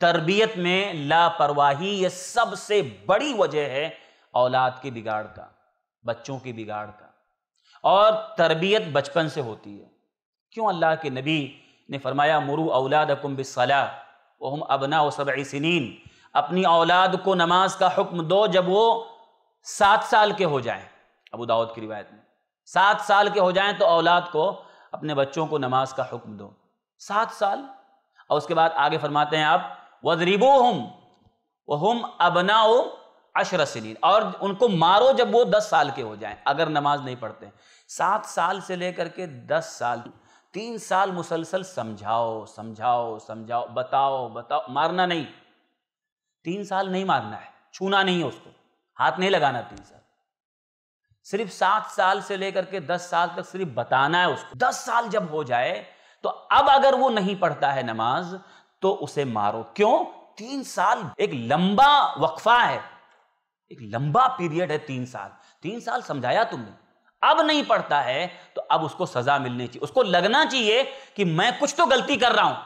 तरबियत में लापरवाही यह सबसे बड़ी वजह है औलाद के बिगाड़ का बच्चों के बिगाड़ का और तरबियत बचपन से होती है क्यों अल्लाह के नबी ने फरमाया मुरु औलाद बिसला वहम अबना सब सनीन अपनी औलाद को नमाज का हुक्म दो जब वो सात साल के हो जाएं अबू दाऊद की रिवायत में सात साल के हो जाएं तो औलाद को अपने बच्चों को नमाज का हुक्म दो सात साल और उसके बाद आगे फरमाते हैं आप वजरिबो हम वहम अबनाओ अशर सनीन और उनको मारो जब वो दस साल के हो जाए अगर नमाज नहीं पढ़ते सात साल से लेकर के दस साल तीन साल मुसलसल समझाओ समझाओ समझाओ बताओ बताओ मारना नहीं तीन साल नहीं मारना है छूना नहीं है उसको हाथ नहीं लगाना तीन साल सिर्फ सात साल से लेकर के दस साल तक सिर्फ बताना है उसको दस साल जब हो जाए तो अब अगर वो नहीं पढ़ता है नमाज तो उसे मारो क्यों तीन साल एक लंबा वक्फा है एक लंबा पीरियड है तीन साल तीन साल समझाया तुमने अब नहीं पढ़ता है तो अब उसको सजा मिलनी चाहिए उसको लगना चाहिए कि मैं कुछ तो गलती कर रहा हूं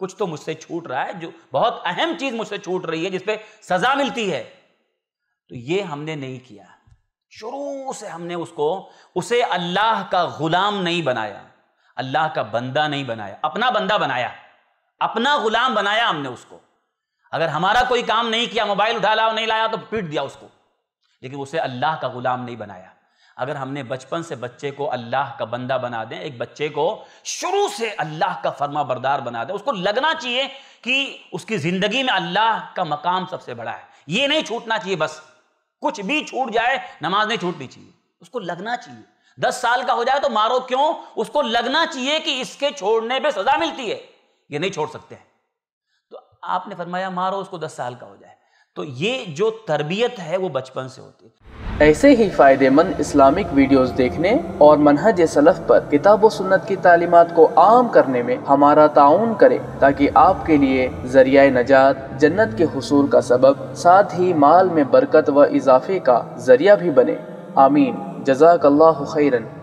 कुछ तो मुझसे छूट रहा है जो बहुत अहम चीज मुझसे छूट रही है जिसपे सजा मिलती है तो ये हमने नहीं किया शुरू से हमने उसको उसे अल्लाह का गुलाम नहीं बनाया अल्लाह का बंदा नहीं बनाया अपना बंदा बनाया अपना गुलाम बनाया हमने उसको अगर हमारा कोई काम नहीं किया मोबाइल उठा लाओ नहीं लाया तो पीट दिया उसको लेकिन उसे अल्लाह का गुलाम नहीं बनाया अगर हमने बचपन से बच्चे को अल्लाह का बंदा बना दें एक बच्चे को शुरू से अल्लाह का फर्मा बरदार बना दें उसको लगना चाहिए कि उसकी ज़िंदगी में अल्लाह का मकाम सबसे बड़ा है ये नहीं छूटना चाहिए बस कुछ भी छूट जाए नमाज नहीं छूटनी चाहिए उसको लगना चाहिए दस साल का हो जाए तो मारो क्यों उसको लगना चाहिए कि इसके छोड़ने पर सज़ा मिलती है ये नहीं छोड़ सकते हैं तो आपने फरमाया मारो उसको दस साल का हो जाए तो ये जो तरबियत है वो बचपन से होती है ऐसे ही फ़ायदेमंद इस्लामिक वीडियोस देखने और मनहज सलफ़ पर किताब व सुन्नत की तालीमत को आम करने में हमारा ताउन करें ताकि आपके लिए जरिया नजात जन्नत के हसूल का सबब साथ ही माल में बरकत व इजाफे का जरिया भी बने आमीन जजाक खैरन